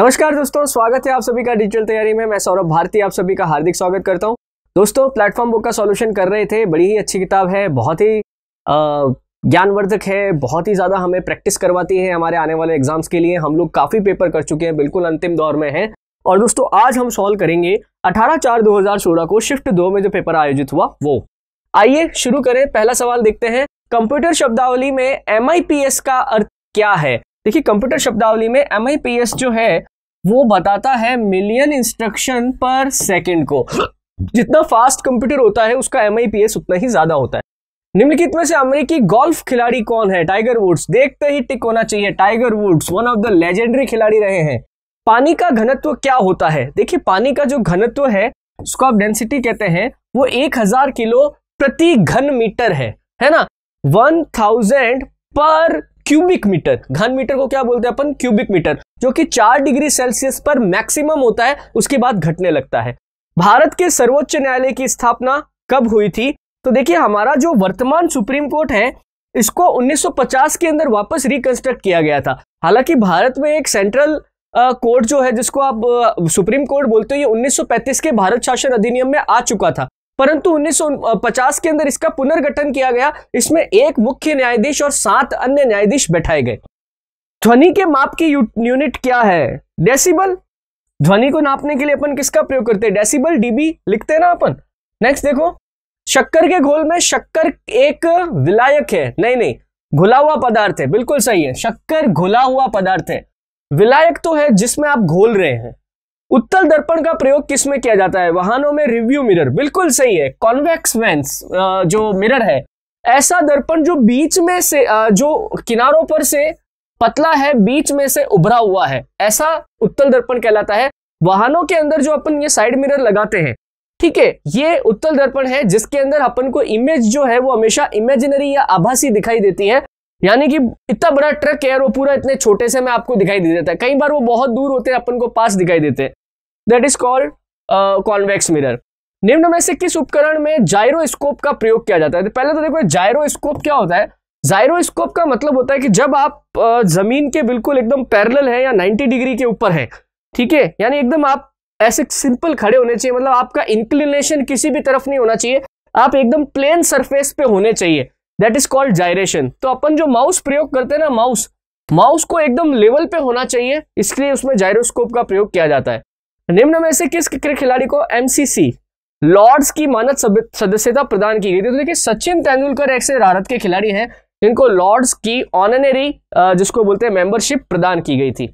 नमस्कार दोस्तों स्वागत है आप सभी का डिजिटल तैयारी में मैं सौरभ भारती आप सभी का हार्दिक स्वागत करता हूं दोस्तों प्लेटफॉर्म बुक का सॉल्यूशन कर रहे थे बड़ी ही अच्छी किताब है बहुत ही ज्ञानवर्धक है बहुत ही ज़्यादा हमें प्रैक्टिस करवाती है हमारे आने वाले एग्जाम्स के लिए हम लोग काफ़ी पेपर कर चुके हैं बिल्कुल अंतिम दौर में है और दोस्तों आज हम सॉल्व करेंगे अठारह चार दो को शिफ्ट दो में जो पेपर आयोजित हुआ वो आइए शुरू करें पहला सवाल देखते हैं कंप्यूटर शब्दावली में एम का अर्थ क्या है देखिए कंप्यूटर शब्दावली में एम जो है वो बताता है मिलियन इंस्ट्रक्शन पर सेकेंड को जितना फास्ट कंप्यूटर होता है उसका एम उतना ही ज्यादा होता है निम्नलिखित में से अमेरिकी गोल्फ खिलाड़ी कौन है टाइगर वुड्स देखते ही टिक होना चाहिए Tiger Woods one of the legendary खिलाड़ी रहे हैं पानी का घनत्व क्या होता है देखिए पानी का जो घनत्व है उसको आप डेंसिटी कहते हैं वो एक हजार किलो प्रति घन मीटर है है ना वन थाउजेंड पर क्यूबिक मीटर घन मीटर को क्या बोलते हैं अपन क्यूबिक मीटर जो कि चार डिग्री सेल्सियस पर मैक्सिमम होता है उसके बाद घटने लगता है भारत के सर्वोच्च न्यायालय की स्थापना कब हुई थी तो देखिए हमारा जो वर्तमान सुप्रीम कोर्ट है इसको 1950 के अंदर वापस रिकंस्ट्रक्ट किया गया था हालांकि भारत में एक सेंट्रल कोर्ट जो है जिसको आप सुप्रीम कोर्ट बोलते हो ये 1935 के भारत शासन अधिनियम में आ चुका था परंतु 1950 के अंदर इसका पुनर्गठन किया गया इसमें एक मुख्य न्यायाधीश और सात अन्य न्यायाधीश बैठाए गए ध्वनि के माप की यूनिट क्या है डेसिबल ध्वनि को नापने के लिए अपन किसका प्रयोग करते हैं डेसिबल डीबी लिखते हैं ना अपन नेक्स्ट देखो शक्कर के घोल में शक्कर एक विलायक है नहीं नहीं घुला हुआ पदार्थ है बिल्कुल सही है शक्कर घुला हुआ पदार्थ है विलायक तो है जिसमें आप घोल रहे हैं उत्तल दर्पण का प्रयोग किस में किया जाता है वाहनों में रिव्यू मिरर बिल्कुल सही है कॉन्वेक्स वेंस जो मिरर है ऐसा दर्पण जो बीच में से जो किनारों पर से पतला है बीच में से उभरा हुआ है ऐसा उत्तल दर्पण कहलाता है वाहनों के अंदर जो अपन ये साइड मिरर लगाते हैं ठीक है ये उत्तल दर्पण है जिसके अंदर अपन को इमेज जो है वो हमेशा इमेजिनरी या आभासी दिखाई देती है यानी कि इतना बड़ा ट्रक है और वो पूरा इतने छोटे से मैं आपको दिखाई दे देता है कई बार वो बहुत दूर होते हैं अपन को पास दिखाई देते हैं that is called convex mirror निम्न में से किस उपकरण में जायरोस्कोप का प्रयोग किया जाता है तो पहले तो देखो जायरोस्कोप क्या होता है जायरोस्कोप का मतलब होता है कि जब आप uh, जमीन के बिल्कुल एकदम पैरेलल है या 90 डिग्री के ऊपर है ठीक है यानी एकदम आप ऐसे सिंपल खड़े होने चाहिए मतलब आपका इंक्लिनेशन किसी भी तरफ नहीं होना चाहिए आप एकदम प्लेन सरफेस पे होने चाहिए दैट इज कॉल्ड जायरेशन तो अपन जो माउस प्रयोग करते हैं ना माउस माउस को एकदम लेवल पे होना चाहिए इसलिए उसमें जायरोस्कोप का प्रयोग किया जाता है निम्न में से किस क्रिकेट खिलाड़ी को एमसीसी लॉर्ड्स की मानद सदस्यता प्रदान की गई थी तो देखिए सचिन तेंदुलकर एक से भारत के खिलाड़ी हैं जिनको लॉर्ड्स की ऑनरी जिसको बोलते हैं मेंबरशिप प्रदान की गई थी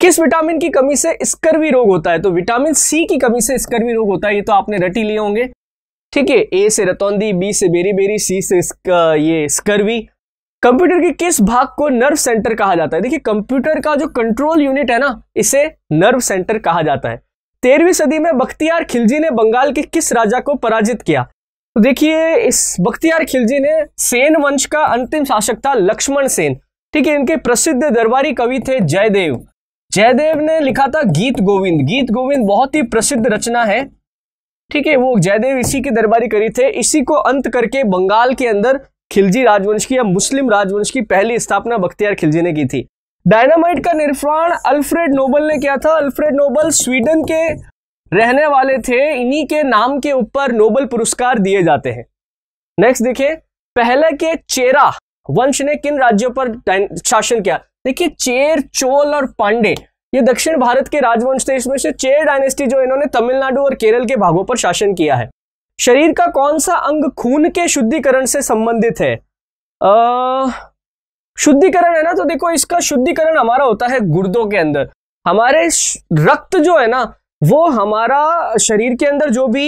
किस विटामिन की कमी से स्कर्वी रोग होता है तो विटामिन सी की कमी से स्कर्वी रोग होता है ये तो आपने रटी लिए होंगे ठीक है ए से रतौंदी बी से बेरी बेरी सी से ये स्कर्वी कंप्यूटर के किस भाग को नर्व सेंटर कहा जाता है देखिए कंप्यूटर का जो कंट्रोल यूनिट है ना इसे नर्व सेंटर कहा जाता है तेरहवीं सदी में बख्तियार खिलजी ने बंगाल के किस राजा को पराजित किया तो देखिए इस बख्तियार खिलजी ने सेन वंश का अंतिम शासक था लक्ष्मण सेन ठीक है इनके प्रसिद्ध दरबारी कवि थे जयदेव जयदेव ने लिखा था गीत गोविंद गीत गोविंद बहुत ही प्रसिद्ध रचना है ठीक है वो जयदेव इसी के दरबारी कवि थे इसी को अंत करके बंगाल के अंदर खिलजी राजवंश की या मुस्लिम राजवंश की पहली स्थापना बख्तियार खिलजी ने की थी डायनामाइट का निर्माण अल्फ्रेड नोबल ने किया था अल्फ्रेड नोबल स्वीडन के रहने वाले थे इन्हीं के नाम के ऊपर नोबल पुरस्कार दिए जाते हैं नेक्स्ट देखिए पहले के चेरा वंश ने किन राज्यों पर शासन किया देखिए चेर चोल और पांडे ये दक्षिण भारत के राजवंश थे इसमें से चेर डायनेस्टी जो इन्होंने तमिलनाडु और केरल के भागों पर शासन किया है शरीर का कौन सा अंग खून के शुद्धिकरण से संबंधित है शुद्धिकरण है ना तो देखो इसका शुद्धिकरण हमारा होता है गुर्दों के अंदर हमारे रक्त जो है ना वो हमारा शरीर के अंदर जो भी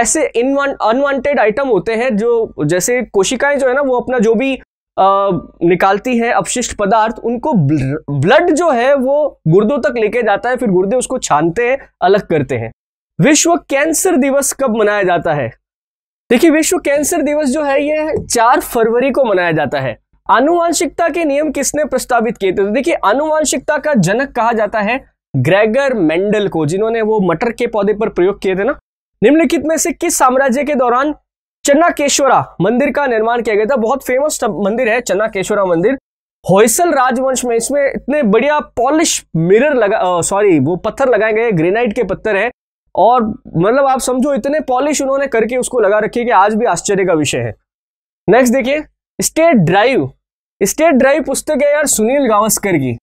ऐसे अनवांटेड आइटम होते हैं जो जैसे कोशिकाएं जो है ना वो अपना जो भी आ, निकालती है अपशिष्ट पदार्थ उनको ब्लड जो है वो गुर्दों तक लेके जाता है फिर गुर्दे उसको छानते हैं अलग करते हैं विश्व कैंसर दिवस कब मनाया जाता है देखिए विश्व कैंसर दिवस जो है यह चार फरवरी को मनाया जाता है आनुवंशिकता के नियम किसने प्रस्तावित किए थे तो देखिए अनुवांशिकता का जनक कहा जाता है ग्रेगर मेंडल को जिन्होंने वो मटर के पौधे पर प्रयोग किए थे ना निम्नलिखित में से किस साम्राज्य के दौरान चन्नाकेश्वरा मंदिर का निर्माण किया गया था बहुत फेमस मंदिर है चन्नाकेश्वरा मंदिर होयसल राजवंश में इसमें इतने बढ़िया पॉलिश मिरर लगा सॉरी वो पत्थर लगाए गए ग्रेनाइट के पत्थर है और मतलब आप समझो इतने पॉलिश उन्होंने करके उसको लगा रखी है कि आज भी आश्चर्य का विषय है नेक्स्ट देखिए स्टेट ड्राइव स्टेट ड्राइव पुस्तक है यार सुनील गावस्कर की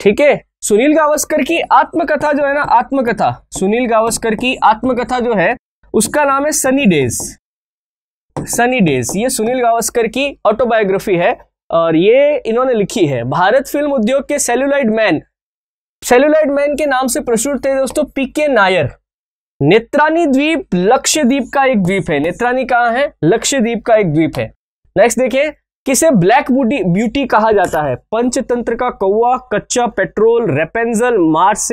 ठीक है सुनील गावस्कर की आत्मकथा जो है ना आत्मकथा सुनील गावस्कर की आत्मकथा जो है उसका नाम है सनी डेज सनी डेज ये सुनील गावस्कर की ऑटोबायोग्राफी है और ये इन्होंने लिखी है भारत फिल्म उद्योग के सेल्यूलाइड मैन सेलुलाइड मैन के नाम से प्रसुर थे दोस्तों पीके नायर नेत्रानी द्वीप लक्ष्यद्वीप का एक द्वीप है नेत्रानी कहाँ है लक्ष्यद्वीप का एक द्वीप है नेक्स्ट देखिए किसे ब्लैक ब्यूटी ब्यूटी कहा जाता है पंचतंत्र का कौआ कच्चा पेट्रोल रेपेंजल मार्स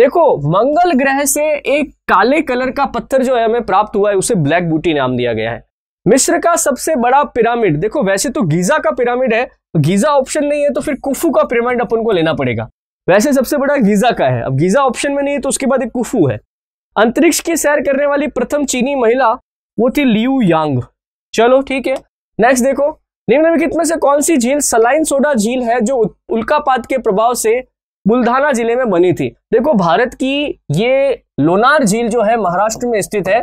देखो मंगल ग्रह से एक काले कलर का पत्थर जो है हमें प्राप्त हुआ है उसे ब्लैक बूटी नाम दिया गया है मिस्र का सबसे बड़ा पिरामिड देखो वैसे तो गीजा का पिरामिड है गीजा ऑप्शन नहीं है तो फिर कुफू का पिरामिड अपन को लेना पड़ेगा वैसे सबसे बड़ा गीजा का है अब गीजा ऑप्शन में नहीं है तो उसके बाद एक कुफू है अंतरिक्ष की सैर करने वाली प्रथम चीनी महिला वो थी लियू यांग चलो ठीक है नेक्स्ट देखो निम्नलिखित में से कौन सी झील सलाइन सोडा झील है जो उल्कापात के प्रभाव से बुल्धाना जिले में बनी थी देखो भारत की ये लोनार झील जो है महाराष्ट्र में स्थित है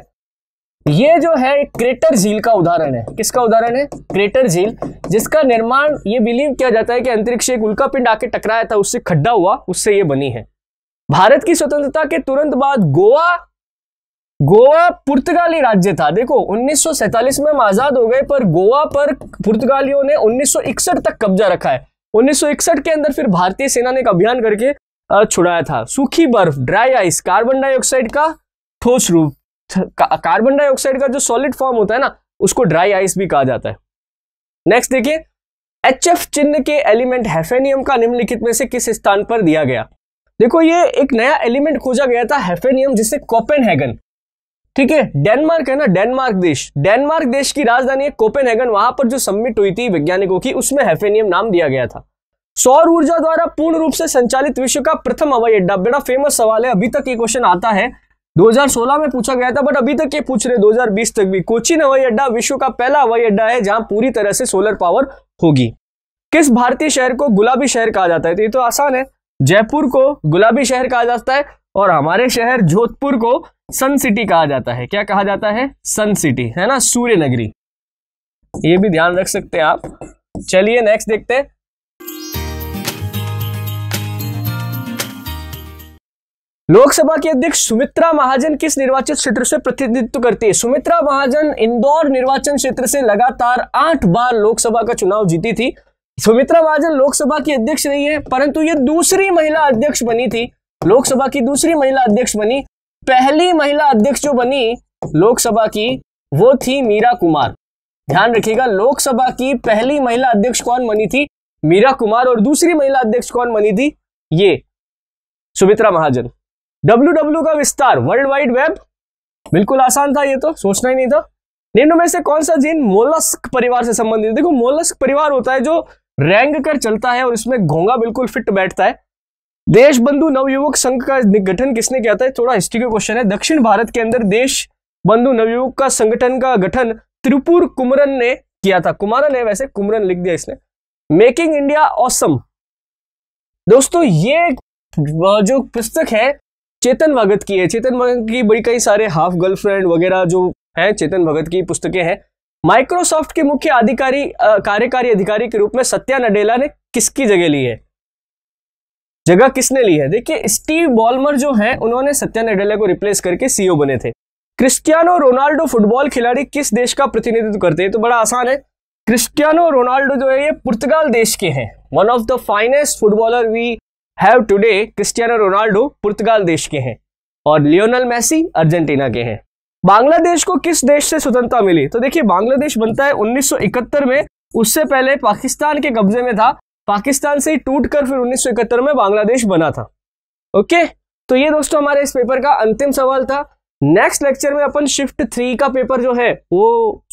ये जो है एक क्रेटर झील का उदाहरण है किसका उदाहरण है क्रेटर झील जिसका निर्माण ये बिलीव किया जाता है कि अंतरिक्ष एक उल्का पिंड आके टकराया था उससे खड्डा हुआ उससे ये बनी है भारत की स्वतंत्रता के तुरंत बाद गोवा गोवा पुर्तगाली राज्य था देखो 1947 में हम आजाद हो गए पर गोवा पर पुर्तगालियों ने 1961 तक कब्जा रखा है 1961 के अंदर फिर भारतीय सेना ने एक अभियान करके छुड़ाया था सूखी बर्फ ड्राई आइस कार्बन डाइऑक्साइड का ठोस रूप कार्बन डाइऑक्साइड का जो सॉलिड फॉर्म होता है ना उसको ड्राई आइस भी कहा जाता है नेक्स्ट देखिए एच एफ चिन्ह के एलिमेंट हेफेनियम का निम्नलिखित में से किस स्थान पर दिया गया देखो ये एक नया एलिमेंट खोजा गया था हेफेनियम जिसे कोपेनहेगन ठीक है डेनमार्क है ना डेनमार्क देश डेनमार्क देश की राजधानी है कोपेनहेगन वहां पर जो सबमिट हुई थी वैज्ञानिकों की उसमें हेफेनियम नाम दिया गया था सौर ऊर्जा द्वारा पूर्ण रूप से संचालित विश्व का प्रथम हवाई अड्डा बड़ा फेमस सवाल है अभी तक ये क्वेश्चन आता है 2016 में पूछा गया था बट अभी तक ये पूछ रहे 2020 तक भी कोचीन हवाई अड्डा विश्व का पहला हवाई अड्डा है जहां पूरी तरह से सोलर पावर होगी किस भारतीय शहर को गुलाबी शहर कहा जाता है तो ये तो आसान है जयपुर को गुलाबी शहर कहा जाता है और हमारे शहर जोधपुर को सन सिटी कहा जाता है क्या कहा जाता है सन सिटी है ना सूर्य नगरी ये भी ध्यान रख सकते हैं आप चलिए नेक्स्ट देखते हैं लोकसभा की अध्यक्ष सुमित्रा महाजन किस निर्वाचित क्षेत्र से प्रतिनिधित्व करती है सुमित्रा महाजन इंदौर निर्वाचन क्षेत्र से लगातार आठ बार लोकसभा का चुनाव जीती थी सुमित्रा महाजन लोकसभा की अध्यक्ष रही है परंतु ये दूसरी महिला अध्यक्ष बनी थी लोकसभा की दूसरी महिला अध्यक्ष बनी पहली महिला अध्यक्ष जो बनी लोकसभा की वो थी मीरा कुमार ध्यान रखिएगा लोकसभा की पहली महिला अध्यक्ष कौन बनी थी मीरा कुमार और दूसरी महिला अध्यक्ष कौन बनी थी ये सुमित्रा महाजन डब्ल्यू डब्ल्यू का विस्तार वर्ल्ड वाइड वेब बिल्कुल आसान था ये तो सोचना ही नहीं था निम्न में से कौन सा जीन मोलस्क परिवार से संबंधित देखो मोलस्क परिवार होता है जो रैंग कर चलता है और इसमें घोंगा बिल्कुल फिट बैठता है देश बंधु नवयुवक संघ का गठन किसने किया था थोड़ा हिस्ट्री का क्वेश्चन है दक्षिण भारत के अंदर देश बंधु नवयुवक का संगठन का गठन त्रिपुर कुमरन ने किया था कुमारन है वैसे कुमरन लिख दिया इसने मेकिंग इंडिया ऑसम दोस्तों ये जो पुस्तक है चेतन भगत की है चेतन भगत की बड़ी कई सारे हाफ गर्लफ्रेंड वगैरह जो है चेतन भगत की पुस्तकें हैं माइक्रोसॉफ्ट के मुख्य अधिकारी कार्यकारी अधिकारी के रूप में सत्या नडेला ने किसकी जगह ली है जगह किसने ली है देखिए स्टीव बॉलमर जो है उन्होंने सत्या नडेला को रिप्लेस करके सीईओ e बने थे क्रिस्टियानो रोनाल्डो फुटबॉल खिलाड़ी किस देश का प्रतिनिधित्व करते हैं तो बड़ा आसान है क्रिस्टियानो रोनाल्डो जो है ये पुर्तगाल देश के हैं one of the finest footballer we have today Cristiano Ronaldo पुर्तगाल देश के हैं और लियोनल मैसी अर्जेंटीना के हैं बांग्लादेश को किस देश से स्वतंत्रता मिली तो देखिए बांग्लादेश बनता है 1971 में उससे पहले पाकिस्तान के कब्जे में था पाकिस्तान से टूट कर फिर 1971 में बांग्लादेश बना था ओके तो ये दोस्तों हमारे इस पेपर का अंतिम सवाल था नेक्स्ट लेक्चर में अपन शिफ्ट थ्री का पेपर जो है वो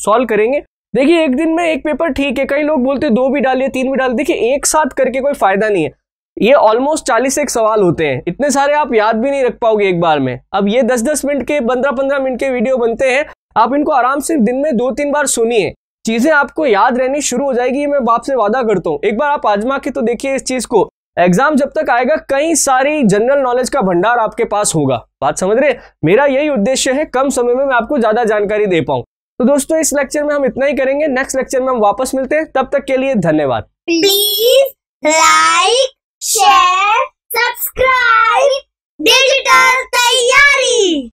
सॉल्व करेंगे देखिए एक दिन में एक पेपर ठीक है कई लोग बोलते दो भी डालिए तीन भी डाल देखिए एक साथ करके कोई फायदा नहीं है ये ऑलमोस्ट चालीस एक सवाल होते हैं इतने सारे आप याद भी नहीं रख पाओगे एक बार में अब ये दस दस मिनट के पंद्रह पंद्रह मिनट के वीडियो बनते हैं आप इनको आराम से दिन में दो तीन बार सुनिए चीजें आपको याद रहनी शुरू हो जाएगी मैं बाप से वादा करता हूँ एक बार आप आजमा के तो देखिए इस चीज को एग्जाम जब तक आएगा कई सारी जनरल नॉलेज का भंडार आपके पास होगा बात समझ रहे मेरा यही उद्देश्य है कम समय में मैं आपको ज्यादा जानकारी दे पाऊँ तो दोस्तों इस लेक्चर में हम इतना ही करेंगे नेक्स्ट लेक्चर में हम वापस मिलते हैं तब तक के लिए धन्यवाद please like share, subscribe, digital तैयारी